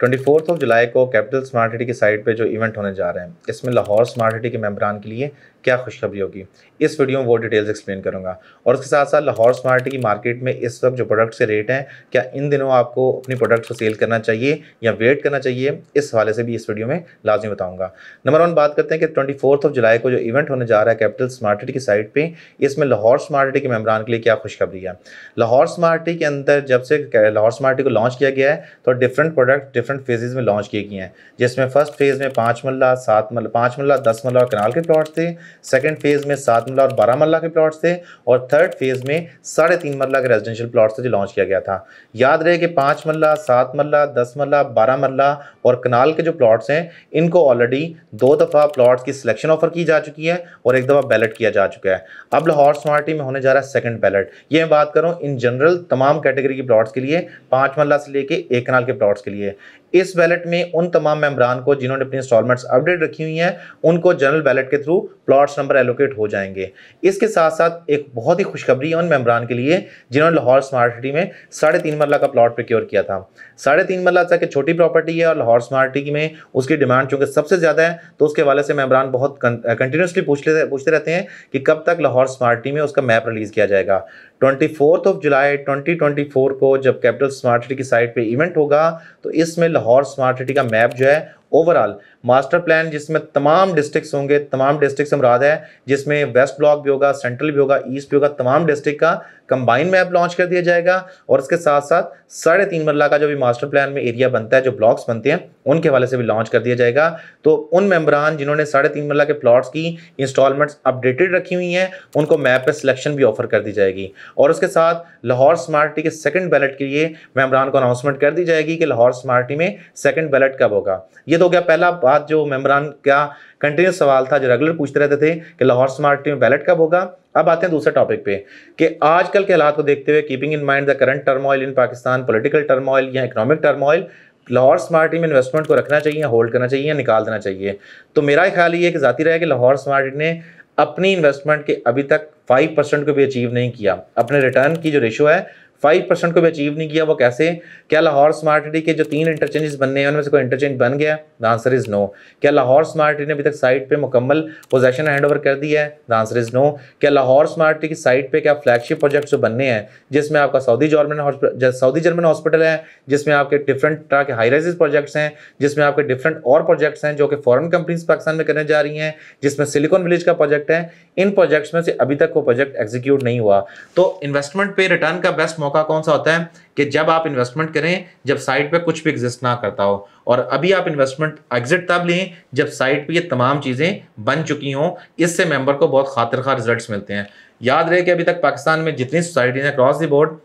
twenty fourth of July को capital smart city की site पे जो इवेंट होने जा रहे हैं इसमें लाहौर स्मार्ट सिटी के मेम्बरान के लिए क्या खुशखबरी होगी इस वीडियो में वो डिटेल्स एक्सप्लेन करूंगा और उसके साथ साथ लाहौर स्मार्ट सिटी की मार्केट में इस वक्त जो प्रोडक्ट्स के रेट हैं क्या इन दिनों आपको अपनी प्रोडक्ट्स को सेल करना चाहिए या वेट करना चाहिए इस हवाले से भी इस वीडियो में लाजमी बताऊँगा नंबर वन बात करते हैं कि ट्वेंटी ऑफ जुलाई को जो इवेंट होने जा रहा है कैपिटल स्मार्ट सिटी की साइट पर इसमें लाहौर स्मार्ट सिटी के मेम्बरान के लिए क्या खुशखबरी है लाहौर स्मार्ट सिटी के अंदर जब से लाहौर स्मार्ट सिटी को लॉन्च किया गया है तो डिफरेंट प्रोडक्ट डिफरेंट फेजेज में लॉन्च किए गए हैं जिसमें फर्स्ट फेज़ में पाँच मल्ला सात मल्ला पाँच मल्ला दस मल्ला और कनाल के प्लॉट थे सेकेंड फेज़ में सात मल्ला और बारह मल्ला के प्लाट्स थे और थर्ड फेज़ में साढ़े तीन मल्ला के रेजिडेंशियल प्लाट्स थे जो लॉन्च किया गया था याद रहे कि पाँच मल्ला सात मल्ला दस मल्ला बारह मल्ला और कनाल के जो प्लाट्स हैं इनको ऑलरेडी दो दफ़ा प्लाट्स की सिलेक्शन ऑफर की जा चुकी है और एक दफ़ा बैलेट किया जा चुका है अब लाहौर स्मार्टी में होने जा रहा है सेकेंड बैलेट ये मैं बात करूँ इन जनरल तमाम कैटेगरी के प्लॉट्स के लिए पाँच मल्ला से लेके एक कनाल के प्लॉट्स के लिए इस वैलेट में उन तमाम मेम्बरान को जिन्होंने अपनी इंस्टॉलमेंट्स अपडेट रखी हुई हैं उनको जनरल वैलेट के थ्रू प्लॉट्स नंबर एलोकेट हो जाएंगे इसके साथ साथ एक बहुत ही खुशखबरी है उन मेम्बरान के लिए जिन्होंने लाहौर स्मार्ट सिटी में साढ़े तीन मरला का प्लॉट प्रिक्योर किया था साढ़े तीन मरला तक छोटी प्रॉपर्टी है और लाहौर स्मार्ट सिटी में उसकी डिमांड चूँकि सबसे ज़्यादा है तो उसके वाले से मेम्बरान बहुत कंटिन्यूसली पूछते पूछते रहते हैं कि कब तक लाहौर स्मार्ट सिटी में उसका मैप रिलीज़ किया जाएगा ट्वेंटी फोर्थ ऑफ जुलाई 2024 को जब कैपिटल स्मार्ट सिटी की साइट पे इवेंट होगा तो इसमें लाहौर स्मार्ट सिटी का मैप जो है ओवरऑल मास्टर प्लान जिसमें तमाम डिस्ट्रिक्ट्स होंगे तमाम डिस्ट्रिक्ट से मुराद है जिसमें वेस्ट ब्लॉक भी होगा सेंट्रल भी होगा ईस्ट भी होगा तमाम डिस्ट्रिक्ट का कंबाइन मैप लॉन्च कर दिया जाएगा और इसके साथ साथ साढ़े तीन मरला का जो भी मास्टर प्लान में एरिया बनता है जो ब्लॉक्स बनते हैं उनके हवाले से भी लॉन्च कर दिया जाएगा तो उन मेम्बरान जिन्होंने साढ़े तीन मरला के प्लॉट्स की इंस्टॉलमेंट्स अपडेटेड रखी हुई हैं उनको मैप पर सिलेक्शन भी ऑफर कर दी जाएगी और उसके साथ लाहौर स्मार्टी के सेकेंड बैलेट के लिए मेम्बरान को अनाउंसमेंट कर दी जाएगी कि लाहौर स्मार्टी में सेकेंड बैलेट कब होगा ये तो हो गया पहला बात जो मेम्बरान का कंटिन्यूस सवाल था जो रेगुलर पूछते रहते थे कि लाहौर स्मार्ट में बैलेट कब होगा अब आते हैं दूसरे टॉपिक पे कि आजकल के हालात को देखते हुए keeping in mind the current turmoil in Pakistan political turmoil या इकोनॉमिक टर्मोइल लाहौर स्मार्ट में इन्वेस्टमेंट को रखना चाहिए होल्ड करना चाहिए या निकाल देना चाहिए तो मेरा ख्याल ये कि जाती रहा कि लाहौर स्मार्ट ने अपनी इन्वेस्टमेंट के अभी तक फाइव परसेंट को भी अचीव नहीं किया अपने रिटर्न की जो रेशो है फाइव परसेंट को भी अचीव नहीं किया वो कैसे क्या लाहौर स्मार्ट सिटी के जो तीन इंटरचेंजेस बनने हैं उनमें से कोई इंटरचेंज बन गया द आंसर इज़ नो क्या लाहौर स्मार्ट सिटी ने अभी तक साइट पे मुकम्मल पोजेशन हैंड ओवर कर दिया है द आंसर इज़ नो क्या लाहौर स्मार्ट सिटी की साइट पर क्या फ्लैगशिप प्रोजेक्ट जो बनने हैं जिसमें आपका Saudi German Saudi German hospital है जिसमें आपके डिफरेंट तरह के हाईराइजेस प्रोजेक्ट्स हैं जिसमें आपके डिफरेंट और प्रोजेक्ट्स हैं जो कि फॉरन कंपनीज पाकिस्तान में करने जा रही हैं जिसमें सिलिकॉन विलेज का प्रोजेक्ट है इन प्रोजेक्ट्स में से अभी तक वो प्रोजेक्ट एग्जीक्यूट नहीं हुआ तो इन्वेस्टमेंट पे रिटर्न का बेस्ट मौका कौन सा होता है कि जब आप इन्वेस्टमेंट करें जब साइट पे कुछ भी एग्जिस्ट ना करता हो और अभी आप इन्वेस्टमेंट एग्जिट तब लें जब साइट पे ये तमाम चीज़ें बन चुकी हों इससे मेंबर को बहुत खातिर खा रिजल्ट मिलते हैं याद रहे कि अभी तक पाकिस्तान में जितनी सोसाइटीज़ हैं अक्रॉस दी बोर्ड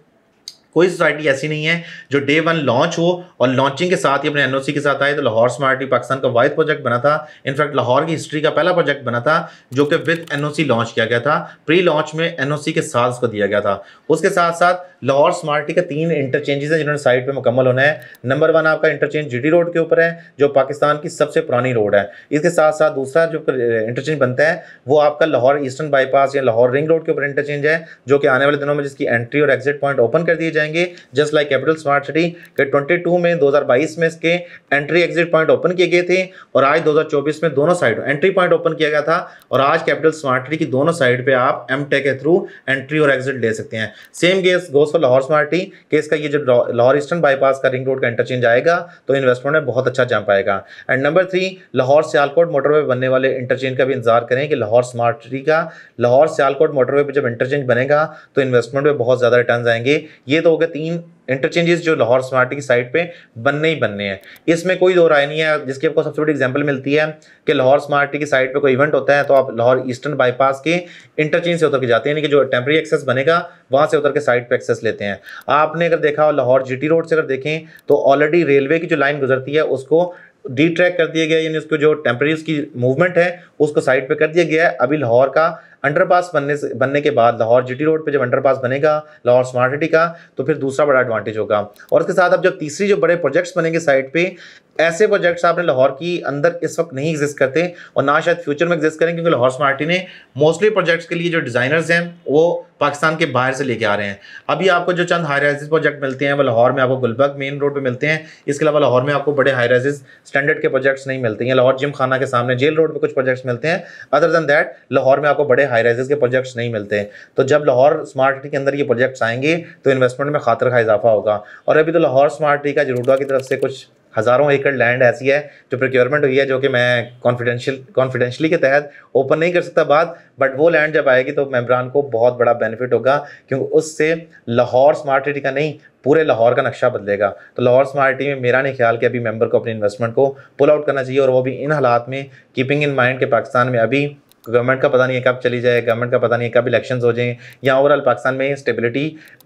कोई सोसाइटी ऐसी नहीं है जो डे वन लॉन्च हो और लॉन्चिंग के साथ ही अपने एनओसी के साथ आए तो लाहौर स्मार्टी पाकिस्तान का वाइड प्रोजेक्ट बना था इनफैक्ट लाहौर की हिस्ट्री का पहला प्रोजेक्ट बना था जो कि विद एनओसी लॉन्च किया गया था प्री लॉन्च में एनओसी के साथ उसको दिया गया था उसके साथ साथ लाहौर स्मार्टी का तीन इंटरचेंजेस हैं जिन्होंने साइड पे मुकम्मल होना है नंबर वन आपका इंटरचेंज जीडी रोड के ऊपर है जो पाकिस्तान की सबसे पुरानी रोड है इसके साथ साथ दूसरा जो इंटरचेंज बनता है वो आपका लाहौर ईस्टर्न बाईपास या लाहौर रिंग रोड के ऊपर इंटरचेंज है जो कि आने वाले दिनों में जिसकी एंट्री और एग्जिट पॉइंट ओपन कर दिए जाएंगे just like capital smart city के ट्वेंटी में दो में इसके एंट्री एग्जिट पॉइंट ओपन किए गए थे और आज दो में दोनों साइड एंट्री पॉइंट ओपन किया गया था और आज कैपिटल स्मार्ट सिटी की दोनों साइड पर आप एम के थ्रू एंट्री और एग्जिट ले सकते हैं सेम गेस गोस दोस्तों लाहौर स्मार्टी के इसका ये जो लाहौर ईस्टर्न बाईपास का रिंग रोड का इंटरचेंज आएगा तो इन्वेस्टमेंट में बहुत अच्छा जंप आएगा and number three Lahore Sialkot motorway बनने वाले इंटरचेंज का भी इंतजार करें कि लाहौर स्मार्टी का लाहौर सियालकोट मोटरवे पर जब इंटरचेंज बनेगा तो इन्वेस्टमेंट में बहुत ज़्यादा रिटर्न आएंगे ये तो हो गए तीन इंटरचेंजेस जो लाहौर स्मार्टी की साइड पे बनने ही बनने हैं इसमें कोई दो राय नहीं है जिसकी आपको सबसे बड़ी एग्जांपल मिलती है कि लाहौर स्मार्टी की साइड पे कोई इवेंट होता है तो आप लाहौर ईस्टर्न बाईपास के इंटरचेंज से उतर के जाते हैं यानी कि जो टेम्प्रेरी एक्सेस बनेगा वहाँ से उतर के साइड पर एक्सेस लेते हैं आपने अगर देखा हो लाहौर जी रोड से अगर देखें तो ऑलरेडी रेलवे की जो लाइन गुजरती है उसको डी ट्रैक कर दिया गया यानी उसको जो टेम्प्रेरी उसकी मूवमेंट है उसको साइड पर कर दिया गया है अभी लाहौर का अंडरपास बनने से बनने के बाद लाहौर जी रोड पे जब अंडरपास बनेगा लाहौर स्मार्ट सिटी का तो फिर दूसरा बड़ा एडवांटेज होगा और उसके साथ अब जब तीसरी जो बड़े प्रोजेक्ट्स बनेंगे साइड पे ऐसे प्रोजेक्ट्स आपने लाहौर की अंदर इस वक्त नहीं एग्जिस्ट करते और ना शायद फ्यूचर में एग्जिस्ट करें क्योंकि लाहौर स्मार्ट ने मोस्टली प्रोजेक्ट्स के लिए जो डिज़ाइनर्स हैं वो पाकिस्तान के बाहर से लेके आ रहे हैं अभी आपको जो चंद हाई राइजेज प्रोजेक्ट मिलते हैं वो लाहौर में आपको गुलबर्ग मेन रोड पे मिलते हैं इसके अलावा लाहौर में आपको बड़े हाई राइजेज स्टैंडर्ड के प्रोजेक्ट्स नहीं मिलते हैं लाहौर जिम खाना के सामने जेल रोड पर कुछ प्रोजेक्ट्स मिलते हैं अदर दैन दैट लाहौर में आपको बड़े हाई राइजेस के प्रोजेक्ट्स नहीं मिलते हैं तो जब लाहौर स्मार्ट सिटी के अंदर ये प्रोजेक्ट्स आएंगे तो इन्वेस्टमेंट में खातर का इजाफा होगा और अभी तो लाहौर स्मार्ट सिटी का जरूडा की तरफ से कुछ हज़ारों एकड़ लैंड ऐसी है जो प्रोक्योरमेंट हुई है जो कि मैं कॉन्फिडेंशियल कॉन्फिडेंशली के तहत ओपन नहीं कर सकता बात बट वो लैंड जब आएगी तो मेम्बरान को बहुत बड़ा बेनिफिट होगा क्योंकि उससे लाहौर स्मार्ट सिटी का नहीं पूरे लाहौर का नक्शा बदलेगा तो लाहौर स्मार्ट सिटी में मेरा नहीं ख्याल कि अभी मेम्बर को अपनी इन्वेस्टमेंट को पुल आउट करना चाहिए और वो भी इन हालात में कीपिंग इन माइंड के पाकिस्तान में अभी गवर्नमेंट का पता नहीं है कब चली जाए गवर्नमेंट का पता नहीं है कब इलेक्शन हो जाएँ या ओवरऑल पाकिस्तान में स्टेबिलिटी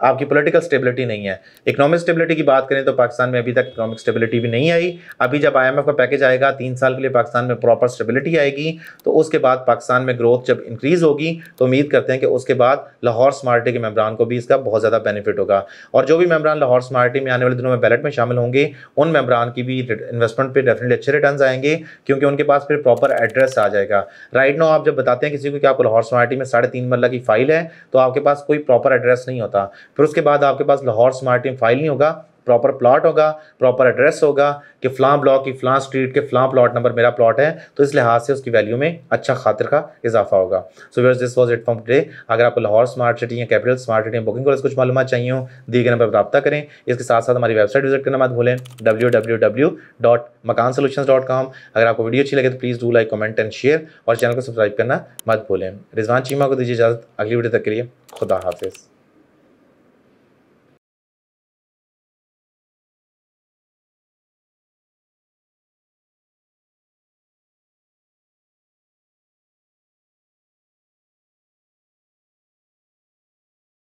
आपकी पोलिटिकल स्टेबिलिटी नहीं है इकोनॉमिक स्टेबिलिटी की बात करें तो पाकिस्तान में अभी तक इकोनॉमिक स्टेबिलिटी भी नहीं आई अभी जब आई का पैकेज आएगा तीन साल के लिए पाकिस्तान में प्रॉपर स्टेबिलिटी आएगी तो उसके बाद पाकिस्तान में ग्रोथ जब इंक्रीज़ होगी तो उम्मीद करते हैं कि उसके बाद लाहौर स्मार्टी के मेम्बरान को भी इसका बहुत ज़्यादा बेनिफिट होगा और जो भी मेम्बरान लाहौर स्मार्टी में आने वाले दिनों में बैलेट में शामिल होंगे उन मेम्बरान की भी इन्वेस्टमेंट पर डेफिनेटली अच्छे रिटर्न आएंगे क्योंकि उनके पास फिर प्रॉपर एड्रेस आ जाएगा राइट नो आप जब बताते हैं किसी को कि आपको लाहौर स्मार्टी में साढ़े तीन मरला की फ़ाइल है तो आपके पास कोई प्रॉपर एड्रेस नहीं होता फिर उसके बाद आपके पास लाहौर स्मार्टी में फ़ाइल नहीं होगा प्रॉपर प्लॉट होगा प्रॉपर एड्रेस होगा कि फ्लां ब्लॉक की फ्लां स्ट्रीट के फ्लां प्लॉट नंबर मेरा प्लॉट है तो इस लिहाज से उसकी वैल्यू में अच्छा खातर का इजाफा होगा so viewers this was it from टे अगर आपको लाहौर स्मार्ट सिटी या कैपिटल स्मार्ट सिटी बुकिंग कॉलेज कुछ मालूम चाहिए हो दिए गए नंबर पर रब्ता करें इसके साथ साथ हमारी वेबसाइट विजिट करना मत भूलें W W W dot Makaan solution dot com अगर आपको वीडियो अच्छी लगे तो please do like comment and share और चैनल को सब्सक्राइब करना मत भूलें रिजवान चीमा को दीजिए इजाज़त अगली वीडियो तक के लिए खुदा हाफिज़